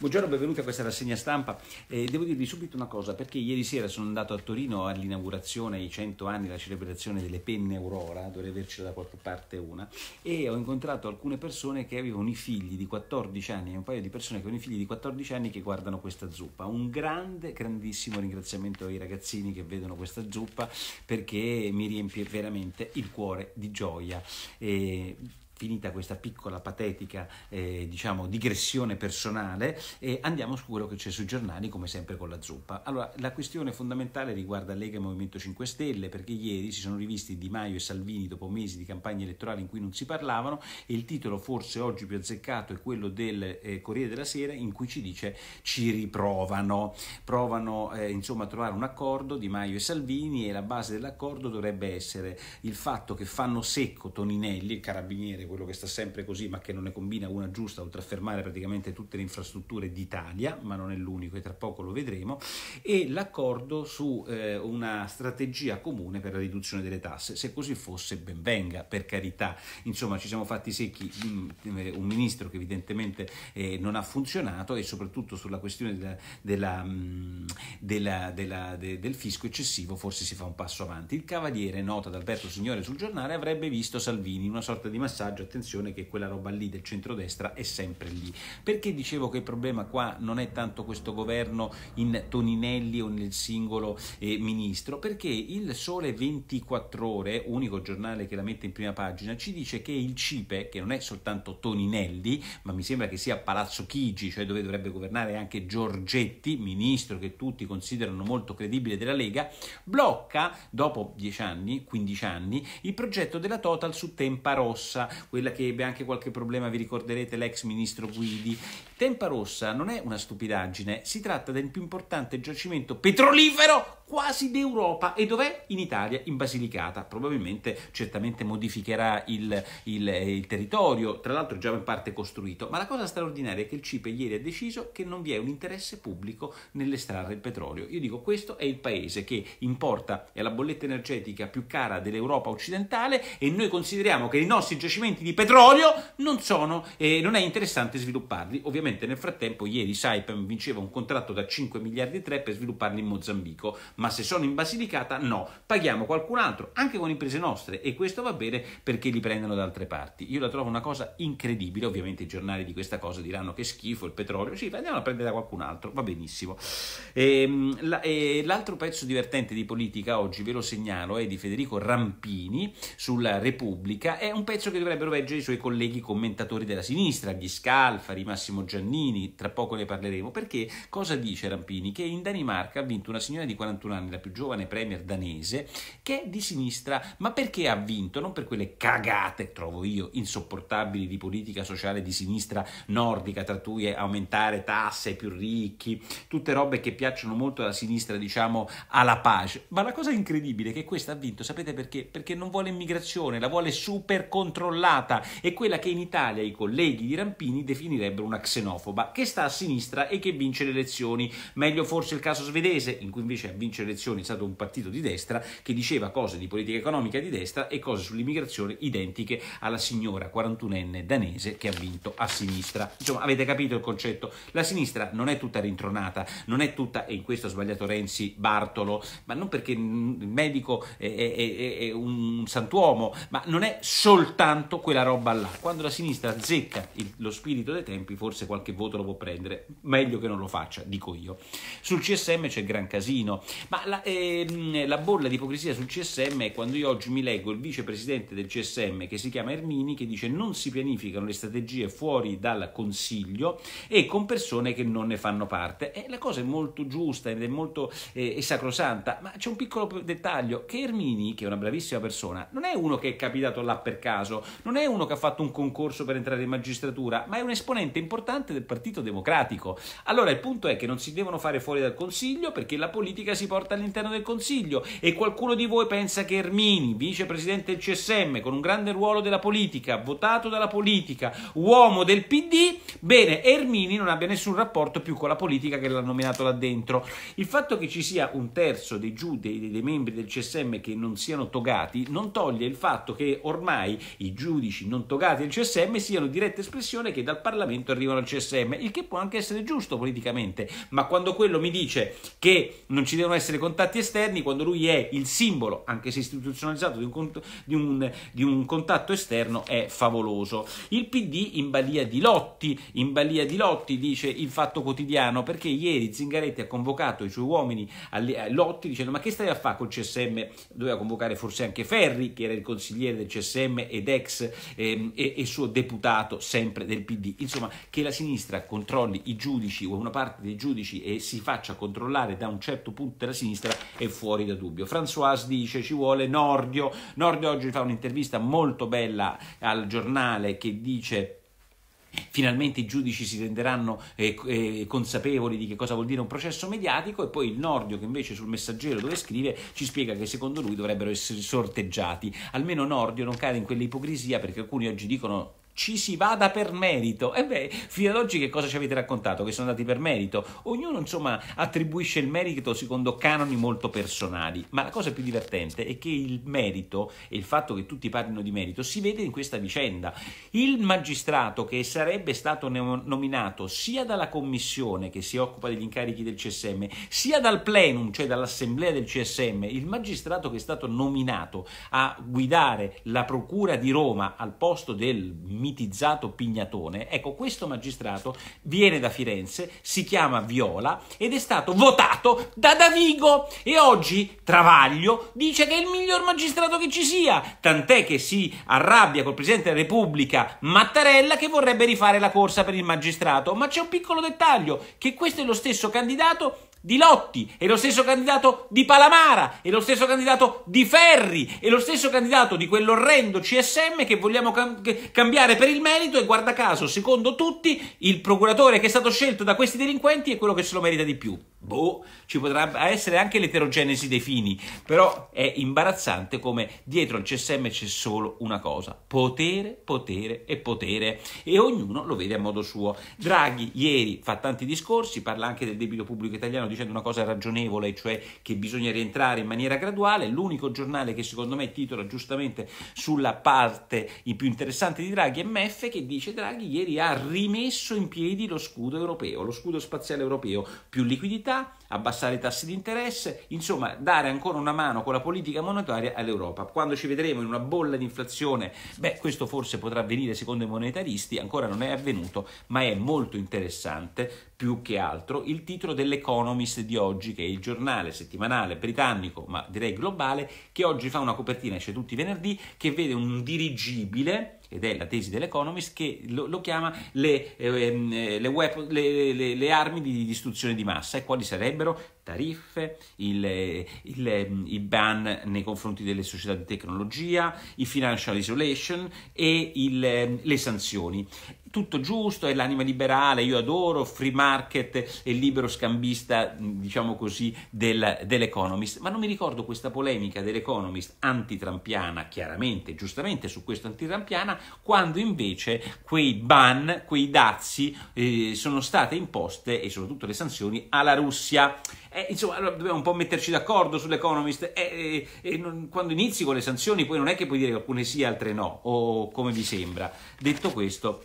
Buongiorno, benvenuti a questa rassegna stampa. Eh, devo dirvi subito una cosa, perché ieri sera sono andato a Torino all'inaugurazione ai 100 anni, la celebrazione delle penne Aurora, dovrei avercela da qualche parte una, e ho incontrato alcune persone che avevano i figli di 14 anni, un paio di persone che avevano i figli di 14 anni che guardano questa zuppa. Un grande, grandissimo ringraziamento ai ragazzini che vedono questa zuppa perché mi riempie veramente il cuore di gioia. Eh, finita questa piccola patetica eh, diciamo digressione personale eh, andiamo su quello che c'è sui giornali come sempre con la zuppa allora la questione fondamentale riguarda Lega e Movimento 5 Stelle perché ieri si sono rivisti Di Maio e Salvini dopo mesi di campagna elettorale in cui non si parlavano e il titolo forse oggi più azzeccato è quello del eh, Corriere della Sera in cui ci dice ci riprovano provano eh, insomma a trovare un accordo Di Maio e Salvini e la base dell'accordo dovrebbe essere il fatto che fanno secco Toninelli il carabiniere quello che sta sempre così ma che non ne combina una giusta, oltre a fermare praticamente tutte le infrastrutture d'Italia, ma non è l'unico e tra poco lo vedremo, e l'accordo su eh, una strategia comune per la riduzione delle tasse. Se così fosse ben venga, per carità. Insomma, ci siamo fatti secchi mm, eh, un ministro che evidentemente eh, non ha funzionato e soprattutto sulla questione della, della, mm, della, della de, del fisco eccessivo forse si fa un passo avanti. Il Cavaliere, nota ad Alberto Signore sul giornale, avrebbe visto Salvini in una sorta di massaggio sondaggio, attenzione che quella roba lì del centrodestra è sempre lì. Perché dicevo che il problema qua non è tanto questo governo in Toninelli o nel singolo eh, ministro? Perché il Sole 24 Ore, unico giornale che la mette in prima pagina, ci dice che il CIPE, che non è soltanto Toninelli, ma mi sembra che sia Palazzo Chigi, cioè dove dovrebbe governare anche Giorgetti, ministro che tutti considerano molto credibile della Lega, blocca dopo 10 anni, 15 anni, il progetto della Total su Tempa Rossa, quella che ebbe anche qualche problema, vi ricorderete, l'ex ministro Guidi. Tempa Rossa non è una stupidaggine, si tratta del più importante giacimento petrolifero quasi d'Europa. E dov'è? In Italia, in Basilicata. Probabilmente, certamente modificherà il, il, il territorio, tra l'altro già in parte costruito. Ma la cosa straordinaria è che il CIPE ieri ha deciso che non vi è un interesse pubblico nell'estrarre il petrolio. Io dico, questo è il paese che importa, è la bolletta energetica più cara dell'Europa occidentale e noi consideriamo che i nostri giacimenti di petrolio non sono, eh, non è interessante svilupparli. Ovviamente nel frattempo ieri Saipem vinceva un contratto da 5 miliardi e 3 per svilupparli in Mozambico ma se sono in Basilicata no, paghiamo qualcun altro, anche con imprese nostre, e questo va bene perché li prendono da altre parti. Io la trovo una cosa incredibile, ovviamente i giornali di questa cosa diranno che schifo il petrolio, sì, andiamo a prendere da qualcun altro, va benissimo. Ehm, l'altro pezzo divertente di politica oggi, ve lo segnalo, è di Federico Rampini sulla Repubblica, è un pezzo che dovrebbero leggere i suoi colleghi commentatori della sinistra, gli Scalfari, Massimo Giannini, tra poco ne parleremo, perché cosa dice Rampini? Che in Danimarca ha vinto una signora di 41 21 anni, la più giovane premier danese, che è di sinistra, ma perché ha vinto? Non per quelle cagate, trovo io, insopportabili di politica sociale di sinistra nordica, tra cui aumentare tasse ai più ricchi, tutte robe che piacciono molto alla sinistra, diciamo, alla pace. Ma la cosa incredibile è che questa ha vinto, sapete perché? Perché non vuole immigrazione, la vuole super controllata è quella che in Italia i colleghi di Rampini definirebbero una xenofoba, che sta a sinistra e che vince le elezioni. Meglio forse il caso svedese, in cui invece ha vinto vincere le elezioni è stato un partito di destra che diceva cose di politica economica di destra e cose sull'immigrazione identiche alla signora 41enne danese che ha vinto a sinistra. Insomma, avete capito il concetto? La sinistra non è tutta rintronata, non è tutta, e in questo ha sbagliato Renzi, Bartolo, ma non perché il medico è, è, è un santuomo, ma non è soltanto quella roba là. Quando la sinistra azzecca il, lo spirito dei tempi, forse qualche voto lo può prendere, meglio che non lo faccia, dico io. Sul CSM c'è gran casino, ma la, ehm, la bolla di ipocrisia sul CSM è quando io oggi mi leggo il vicepresidente del CSM che si chiama Ermini che dice non si pianificano le strategie fuori dal Consiglio e con persone che non ne fanno parte. E la cosa è molto giusta ed è molto eh, è sacrosanta, ma c'è un piccolo dettaglio che Ermini, che è una bravissima persona, non è uno che è capitato là per caso, non è uno che ha fatto un concorso per entrare in magistratura, ma è un esponente importante del Partito Democratico. Allora il punto è che non si devono fare fuori dal Consiglio perché la politica si porta forte all'interno del Consiglio e qualcuno di voi pensa che Ermini, vicepresidente del CSM, con un grande ruolo della politica, votato dalla politica, uomo del PD, bene, Ermini non abbia nessun rapporto più con la politica che l'ha nominato là dentro. Il fatto che ci sia un terzo dei giudici, dei membri del CSM che non siano togati, non toglie il fatto che ormai i giudici non togati del CSM siano diretta espressione che dal Parlamento arrivano al CSM, il che può anche essere giusto politicamente, ma quando quello mi dice che non ci devono essere essere contatti esterni quando lui è il simbolo, anche se istituzionalizzato, di un, di un, di un contatto esterno è favoloso. Il PD in balia di Lotti, in balia di Lotti dice il fatto quotidiano, perché ieri Zingaretti ha convocato i suoi uomini a Lotti dicendo ma che stai a fare col CSM? Doveva convocare forse anche Ferri, che era il consigliere del CSM ed ex ehm, e, e suo deputato sempre del PD. Insomma, che la sinistra controlli i giudici o una parte dei giudici e si faccia controllare da un certo punto della sinistra è fuori da dubbio. Françoise dice ci vuole Nordio, Nordio oggi fa un'intervista molto bella al giornale che dice Finalmente i giudici si renderanno eh, eh, consapevoli di che cosa vuol dire un processo mediatico e poi il Nordio che invece sul messaggero dove scrive ci spiega che secondo lui dovrebbero essere sorteggiati. Almeno Nordio non cade in quell'ipocrisia perché alcuni oggi dicono ci si vada per merito. E beh, fino ad oggi che cosa ci avete raccontato? Che sono andati per merito? Ognuno, insomma, attribuisce il merito secondo canoni molto personali, ma la cosa più divertente è che il merito e il fatto che tutti parlino di merito si vede in questa vicenda. Il magistrato che sarebbe stato nominato sia dalla commissione che si occupa degli incarichi del CSM, sia dal plenum, cioè dall'assemblea del CSM, il magistrato che è stato nominato a guidare la procura di Roma al posto del ministro mitizzato Pignatone, ecco questo magistrato viene da Firenze, si chiama Viola ed è stato votato da Davigo e oggi Travaglio dice che è il miglior magistrato che ci sia, tant'è che si arrabbia col Presidente della Repubblica Mattarella che vorrebbe rifare la corsa per il magistrato, ma c'è un piccolo dettaglio che questo è lo stesso candidato di Lotti, è lo stesso candidato di Palamara, è lo stesso candidato di Ferri, è lo stesso candidato di quell'orrendo CSM che vogliamo cam- cambiare per il merito e guarda caso, secondo tutti, il procuratore che è stato scelto da questi delinquenti è quello che se lo merita di più. Boh, ci potrà essere anche l'eterogenesi dei fini, però è imbarazzante come dietro al CSM c'è solo una cosa, potere, potere e potere, e ognuno lo vede a modo suo. Draghi ieri fa tanti discorsi, parla anche del debito pubblico italiano dicendo una cosa ragionevole, cioè che bisogna rientrare in maniera graduale. L'unico giornale che secondo me titola giustamente sulla parte più interessante di Draghi è MF che dice Draghi ieri ha rimesso in piedi lo scudo europeo, lo scudo spaziale europeo, più liquidità, abbassare i tassi di interesse, insomma dare ancora una mano con la politica monetaria all'Europa. Quando ci vedremo in una bolla di inflazione, beh questo forse potrà avvenire secondo i monetaristi, ancora non è avvenuto, ma è molto interessante più che altro il titolo dell'Economist di oggi, che è il giornale settimanale britannico, ma direi globale, che oggi fa una copertina, esce tutti i venerdì, che vede un dirigibile ed è la tesi dell'Economist, che lo, lo chiama le, ehm, eh, le, web, le, le, armi di distruzione di massa. E quali sarebbero? Tariffe, il, eh, il, ehm, il, ban nei confronti delle società di tecnologia, i financial isolation e il, ehm, le sanzioni tutto giusto, è l'anima liberale, io adoro, free market e libero scambista, diciamo così, del, dell'Economist, ma non mi ricordo questa polemica dell'Economist antitrampiana, chiaramente, giustamente su questo antitrampiana, quando invece quei ban, quei dazi eh, sono state imposte e soprattutto le sanzioni alla Russia. Eh, insomma, allora dobbiamo un po' metterci d'accordo sull'Economist. Eh, eh non, quando inizi con le sanzioni, poi non è che puoi dire che alcune sì altre no, o come vi sembra. Detto questo,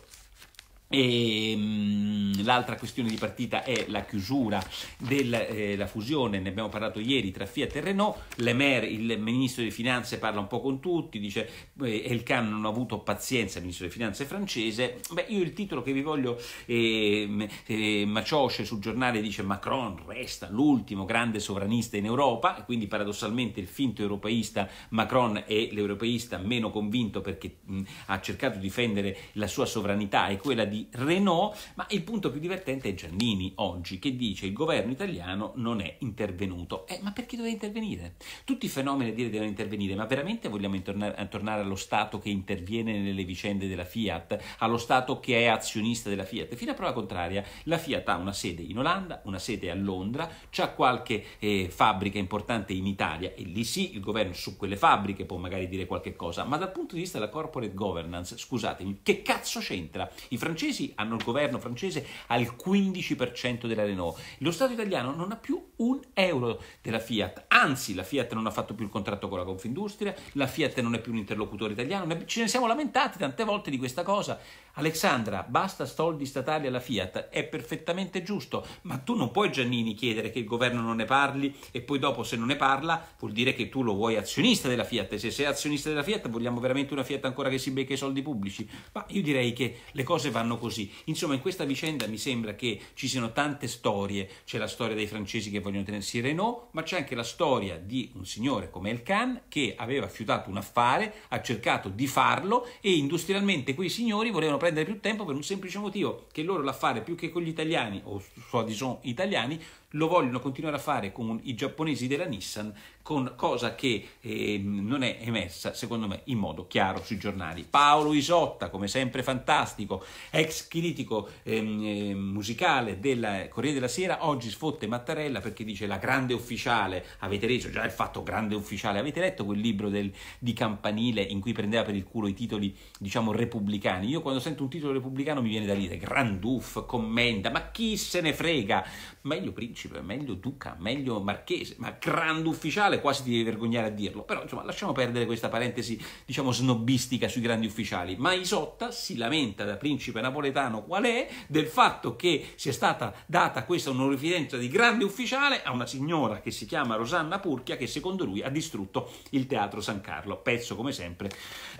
Ehm, l'altra questione di partita è la chiusura della eh, fusione, ne abbiamo parlato ieri tra Fiat e Renault, Lemaire, il ministro delle finanze parla un po' con tutti, dice eh, Elkan non ha avuto pazienza, il ministro delle finanze francese, Beh, io il titolo che vi voglio, eh, eh Maciosce sul giornale dice Macron resta l'ultimo grande sovranista in Europa, e quindi paradossalmente il finto europeista Macron è l'europeista meno convinto perché mh, ha cercato di difendere la sua sovranità e quella di Renault, ma il punto più divertente è Giannini oggi che dice il governo italiano non è intervenuto. Eh, ma perché doveva intervenire? Tutti i fenomeni a dire devono intervenire, ma veramente vogliamo intornare, tornare allo Stato che interviene nelle vicende della Fiat, allo Stato che è azionista della Fiat? Fino a prova contraria, la Fiat ha una sede in Olanda, una sede a Londra, c'ha qualche eh, fabbrica importante in Italia e lì sì il governo su quelle fabbriche può magari dire qualche cosa, ma dal punto di vista della corporate governance, scusatemi, che cazzo c'entra? I francesi francesi hanno il governo francese al 15% della Renault. Lo Stato italiano non ha più un euro della Fiat, anzi la Fiat non ha fatto più il contratto con la Confindustria, la Fiat non è più un interlocutore italiano, ce ne siamo lamentati tante volte di questa cosa. Alexandra, basta soldi statali alla Fiat, è perfettamente giusto, ma tu non puoi Giannini chiedere che il governo non ne parli e poi dopo se non ne parla vuol dire che tu lo vuoi azionista della Fiat e se sei azionista della Fiat vogliamo veramente una Fiat ancora che si becca i soldi pubblici. Ma io direi che le cose vanno fanno così. Insomma, in questa vicenda mi sembra che ci siano tante storie. C'è la storia dei francesi che vogliono tenersi Renault, ma c'è anche la storia di un signore come El Khan che aveva fiutato un affare, ha cercato di farlo e industrialmente quei signori volevano prendere più tempo per un semplice motivo, che loro l'affare più che con gli italiani o soi disant italiani lo vogliono continuare a fare con i giapponesi della Nissan, con cosa che eh, non è emersa, secondo me, in modo chiaro sui giornali. Paolo Isotta, come sempre fantastico, ex critico eh, musicale della Corriere della Sera, oggi sfotte Mattarella perché dice la grande ufficiale, avete reso già il fatto grande ufficiale, avete letto quel libro del, di Campanile in cui prendeva per il culo i titoli, diciamo, repubblicani? Io quando sento un titolo repubblicano mi viene da dire granduff, commenda, ma chi se ne frega? meglio principe, meglio duca, meglio marchese, ma grande ufficiale quasi ti devi vergognare a dirlo, però insomma lasciamo perdere questa parentesi diciamo snobbistica sui grandi ufficiali, ma Isotta si lamenta da principe napoletano qual è del fatto che sia stata data questa onorificenza di grande ufficiale a una signora che si chiama Rosanna Purchia che secondo lui ha distrutto il teatro San Carlo, pezzo come sempre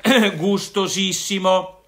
gustosissimo.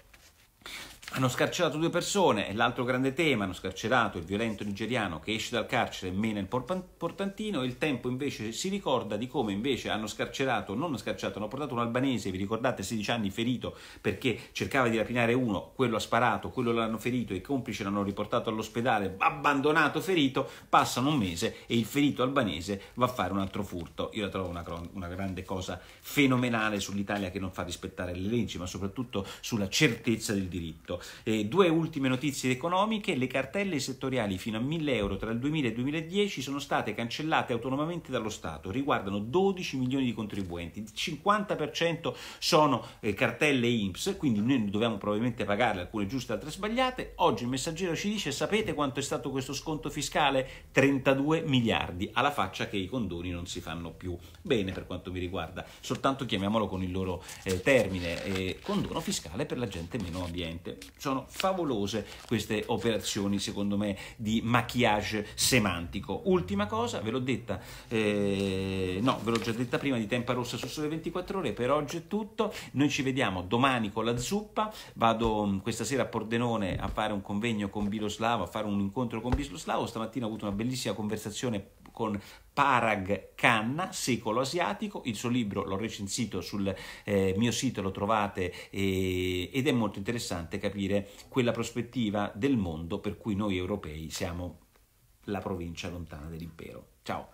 Hanno scarcerato due persone, è l'altro grande tema, hanno scarcerato il violento nigeriano che esce dal carcere e mena il portantino, il tempo invece si ricorda di come invece hanno scarcerato, non hanno scarcerato, hanno portato un albanese, vi ricordate, 16 anni ferito perché cercava di rapinare uno, quello ha sparato, quello l'hanno ferito, i complici l'hanno riportato all'ospedale, abbandonato ferito, passano un mese e il ferito albanese va a fare un altro furto. Io la trovo una, una grande cosa fenomenale sull'Italia che non fa rispettare le leggi, ma soprattutto sulla certezza del diritto. Eh, due ultime notizie economiche, le cartelle settoriali fino a 1000 euro tra il 2000 e il 2010 sono state cancellate autonomamente dallo Stato, riguardano 12 milioni di contribuenti, il 50% sono eh, cartelle INPS, quindi noi dobbiamo probabilmente pagarle, alcune giuste, altre sbagliate. Oggi il messaggero ci dice sapete quanto è stato questo sconto fiscale? 32 miliardi, alla faccia che i condoni non si fanno più. Bene per quanto mi riguarda, soltanto chiamiamolo con il loro eh, termine, eh, condono fiscale per la gente meno ambiente. Sono favolose queste operazioni, secondo me, di maquillage semantico. Ultima cosa, ve l'ho detta, eh, no, ve l'ho già detta prima di Tempa Rossa su Sole 24 Ore. Per oggi è tutto. Noi ci vediamo domani con la zuppa. Vado mm, questa sera a Pordenone a fare un convegno con Biloslavo, a fare un incontro con Biloslavo. Stamattina ho avuto una bellissima conversazione con Parag Khanna, secolo asiatico, il suo libro l'ho recensito sul eh, mio sito, lo trovate eh, ed è molto interessante capire quella prospettiva del mondo per cui noi europei siamo la provincia lontana dell'impero. Ciao!